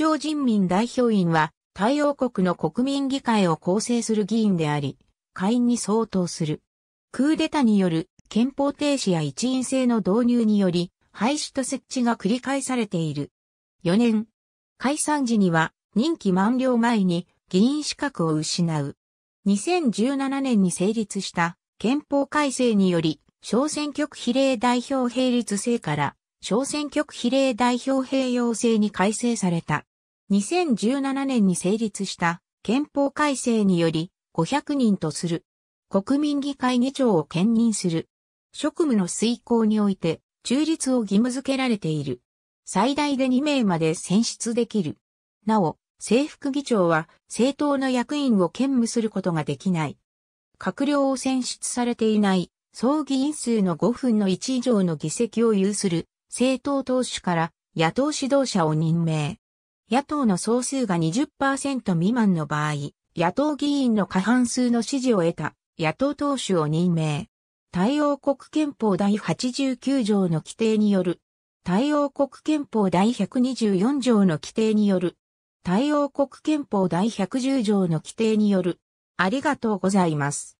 省人民代表院は、太陽国の国民議会を構成する議員であり、会員に相当する。クーデタによる憲法停止や一員制の導入により、廃止と設置が繰り返されている。4年、解散時には任期満了前に議員資格を失う。2017年に成立した憲法改正により、小選挙区比例代表並立制から小選挙区比例代表併用制に改正された。2017年に成立した憲法改正により500人とする。国民議会議長を兼任する。職務の遂行において中立を義務付けられている。最大で2名まで選出できる。なお、政府議長は政党の役員を兼務することができない。閣僚を選出されていない総議員数の5分の1以上の議席を有する政党党首から野党指導者を任命。野党の総数が20%未満の場合、野党議員の過半数の支持を得た野党党首を任命。対応国憲法第89条の規定による。対応国憲法第124条の規定による。対応国憲法第110条の規定による。ありがとうございます。